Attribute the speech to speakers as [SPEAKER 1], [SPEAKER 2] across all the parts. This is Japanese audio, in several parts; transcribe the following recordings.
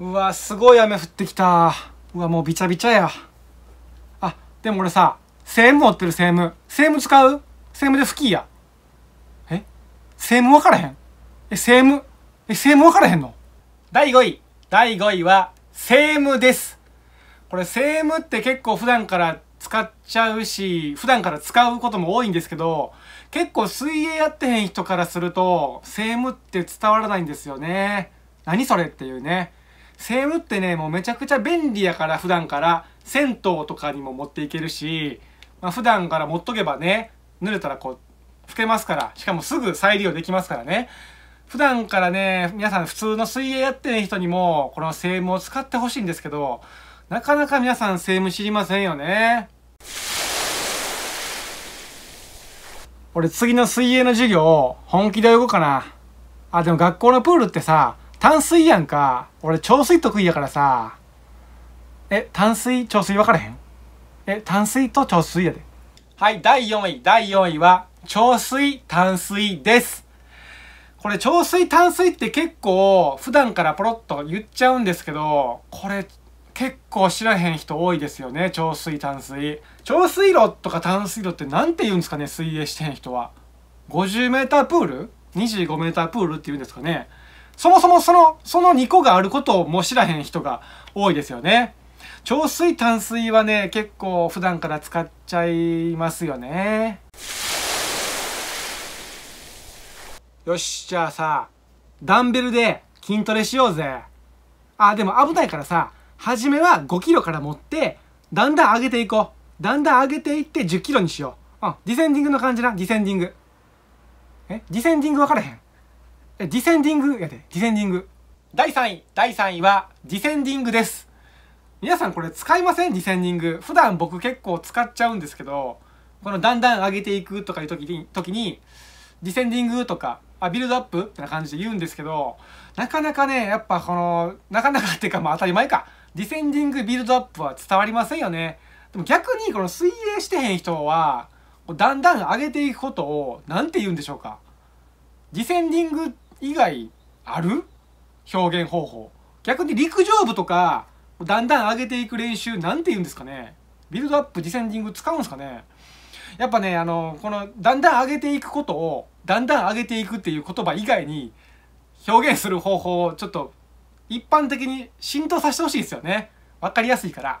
[SPEAKER 1] うわすごい雨降ってきたうわもうびちゃびちゃやあでも俺さセーム持ってるセームセーム使うセームで吹きやえセーム分からへんえセームえセーム分からへんの第5位第5位はセームですこれセームって結構普段から使っちゃうし普段から使うことも多いんですけど結構水泳やってへん人からするとセームって伝わらないんですよね何それっていうねセームってね、もうめちゃくちゃ便利やから、普段から、銭湯とかにも持っていけるし、まあ、普段から持っとけばね、濡れたらこう、拭けますから、しかもすぐ再利用できますからね。普段からね、皆さん普通の水泳やってない人にも、このセームを使ってほしいんですけど、なかなか皆さんセーム知りませんよね。俺次の水泳の授業、本気で泳ごうかな。あ、でも学校のプールってさ、淡水やんか。俺、潮水得意やからさ。え、淡水、潮水分からへんえ、淡水と潮水やで。はい、第4位。第4位は、潮水、淡水です。これ、潮水、淡水って結構、普段からポロッと言っちゃうんですけど、これ、結構知らへん人多いですよね潮水淡水潮水路とか淡水路って何て言うんですかね水泳してへん人は 50m プール 25m プールって言うんですかねそもそもその、その2個があることをも知らへん人が多いですよね。潮水淡水はね、結構普段から使っちゃいますよね。よし、じゃあさ、ダンベルで筋トレしようぜ。あ、でも危ないからさ、初めは5キロから持って、だんだん上げていこう。だんだん上げていって10キロにしよう。ディセンディングの感じな、ディセンディング。えディセンディング分からへん。ディセンディングやで、ディセンディング。第3位、第3位は、ディセンディングです。皆さんこれ使いませんディセンディング。普段僕結構使っちゃうんですけど、このだんだん上げていくとかいう時に、時にディセンディングとか、あ、ビルドアップってな感じで言うんですけど、なかなかね、やっぱこの、なかなかっていうかまあ当たり前か。ディセンディング、ビルドアップは伝わりませんよね。でも逆にこの水泳してへん人は、だんだん上げていくことを、なんて言うんでしょうか。ディセンディング以外ある表現方法逆に陸上部とかだんだん上げていく練習なんて言うんですかねビルドアップディセンディング使うんですかねやっぱねあのこのだんだん上げていくことをだんだん上げていくっていう言葉以外に表現する方法をちょっと一般的に浸透させてほしいですよね分かりやすいから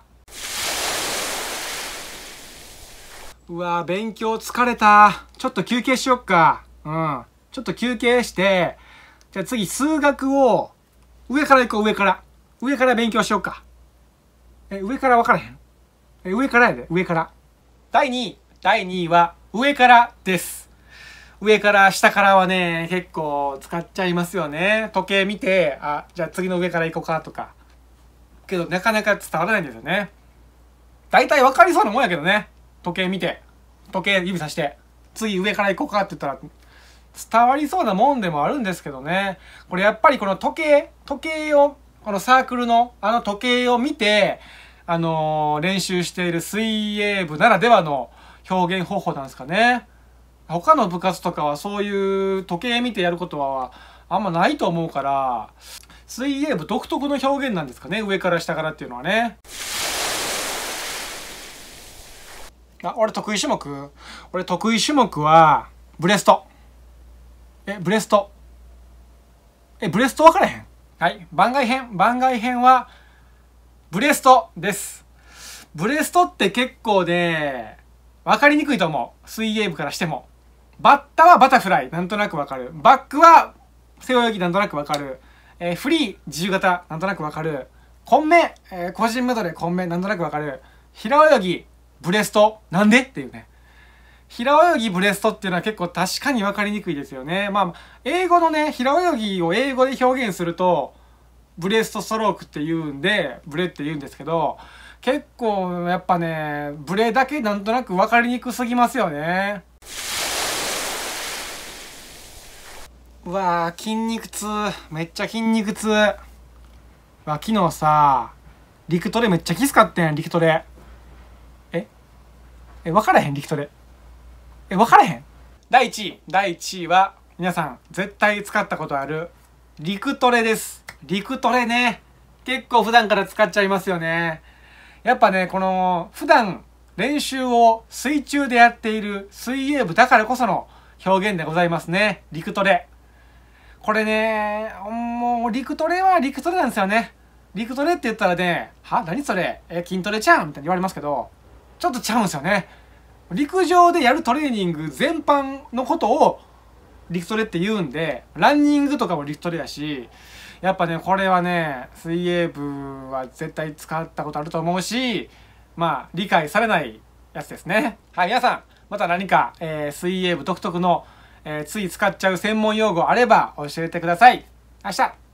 [SPEAKER 1] うわ勉強疲れたちょっと休憩しよっかうんちょっと休憩してじゃあ次、数学を、上から行こう、上から。上から勉強しようか。え、上から分からへんえ、上からやで、上から。第2位。第2位は、上からです。上から下からはね、結構使っちゃいますよね。時計見て、あ、じゃあ次の上から行こうかとか。けど、なかなか伝わらないんですよね。大体分かりそうなもんやけどね。時計見て。時計指さして。次上から行こうかって言ったら、伝わりそうなもんでもあるんですけどね。これやっぱりこの時計、時計を、このサークルのあの時計を見て、あのー、練習している水泳部ならではの表現方法なんですかね。他の部活とかはそういう時計見てやることはあんまないと思うから、水泳部独特の表現なんですかね。上から下からっていうのはね。あ、俺得意種目俺得意種目は、ブレスト。え、ブレスト。え、ブレスト分からへんはい。番外編。番外編は、ブレストです。ブレストって結構ね、分かりにくいと思う。水泳部からしても。バッタはバタフライ。なんとなく分かる。バックは背泳ぎなんとなく分かる。えー、フリー、自由形、なんとなく分かる。混迷、えー、個人メドレー、混迷、なんとなく分かる。平泳ぎ、ブレスト、なんでっていうね。平泳ぎブレストっていうのは結構確かに分かりにくいですよね。まあ、英語のね、平泳ぎを英語で表現すると、ブレストストロークって言うんで、ブレって言うんですけど、結構やっぱね、ブレだけなんとなく分かりにくすぎますよね。うわ筋肉痛。めっちゃ筋肉痛。わ、昨日さ、陸トレめっちゃきつかったやん、陸トレ。ええ、分からへん、陸トレ。え、分からへん。第1位。第1位は、皆さん、絶対使ったことある、陸トレです。陸トレね。結構普段から使っちゃいますよね。やっぱね、この、普段、練習を水中でやっている水泳部だからこその表現でございますね。陸トレ。これね、もう、陸トレは陸トレなんですよね。陸トレって言ったらね、は何それえ、筋トレちゃうみたいに言われますけど、ちょっとちゃうんですよね。陸上でやるトレーニング全般のことを陸トレって言うんで、ランニングとかも陸トレやし、やっぱね、これはね、水泳部は絶対使ったことあると思うし、まあ、理解されないやつですね。はい、皆さん、また何か、えー、水泳部独特の、えー、つい使っちゃう専門用語あれば教えてください。明日